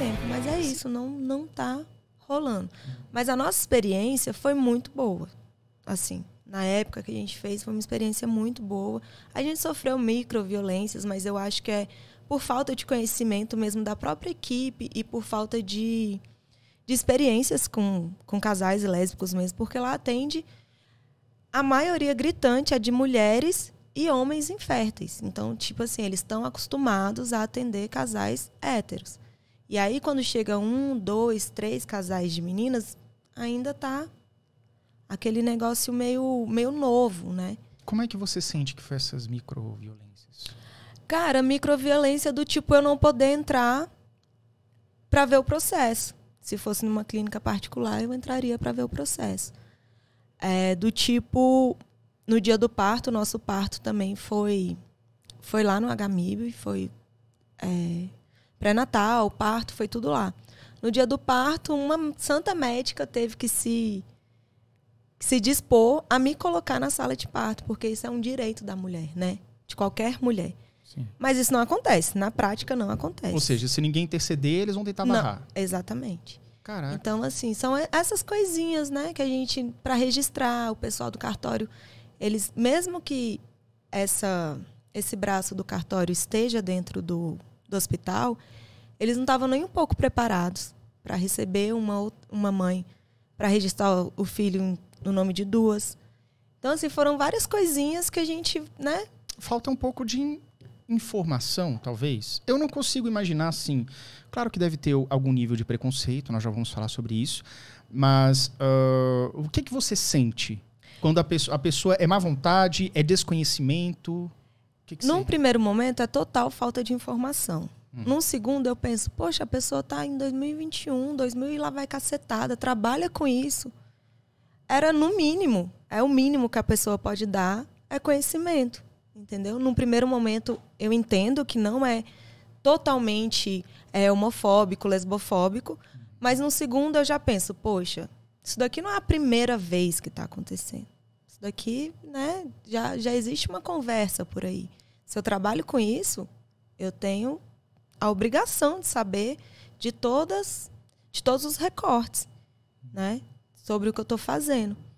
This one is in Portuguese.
tempo. Mas é isso, não, não tá rolando. Mas a nossa experiência foi muito boa. Assim, na época que a gente fez, foi uma experiência muito boa. A gente sofreu microviolências, mas eu acho que é por falta de conhecimento mesmo da própria equipe e por falta de, de experiências com, com casais lésbicos mesmo, porque lá atende a maioria gritante é de mulheres e homens inférteis. Então, tipo assim, eles estão acostumados a atender casais héteros. E aí, quando chega um, dois, três casais de meninas, ainda tá aquele negócio meio, meio novo, né? Como é que você sente que foi essas microviolências? Cara, microviolência do tipo eu não poder entrar para ver o processo. Se fosse numa clínica particular, eu entraria para ver o processo. É, do tipo, no dia do parto, nosso parto também foi foi lá no HMIB, foi é, pré-natal, parto, foi tudo lá. No dia do parto, uma santa médica teve que se se dispor a me colocar na sala de parto, porque isso é um direito da mulher, né? De qualquer mulher. Sim. Mas isso não acontece, na prática não acontece. Ou seja, se ninguém interceder, eles vão tentar barrar. Não, exatamente. Caraca. Então, assim, são essas coisinhas, né, que a gente, para registrar, o pessoal do cartório, eles, mesmo que essa, esse braço do cartório esteja dentro do do hospital, eles não estavam nem um pouco preparados para receber uma, uma mãe, para registrar o filho no nome de duas. Então, assim, foram várias coisinhas que a gente, né? Falta um pouco de informação, talvez. Eu não consigo imaginar assim. Claro que deve ter algum nível de preconceito, nós já vamos falar sobre isso. Mas uh, o que, é que você sente quando a pessoa, a pessoa é má vontade, é desconhecimento? Que que Num primeiro momento, é total falta de informação. Hum. Num segundo, eu penso, poxa, a pessoa está em 2021, 2000 e lá vai cacetada, trabalha com isso. Era no mínimo, é o mínimo que a pessoa pode dar, é conhecimento, entendeu? Num primeiro momento, eu entendo que não é totalmente é, homofóbico, lesbofóbico, mas num segundo eu já penso, poxa, isso daqui não é a primeira vez que está acontecendo. Isso daqui, né, já, já existe uma conversa por aí. Se eu trabalho com isso, eu tenho a obrigação de saber de todas de todos os recortes, né, sobre o que eu estou fazendo.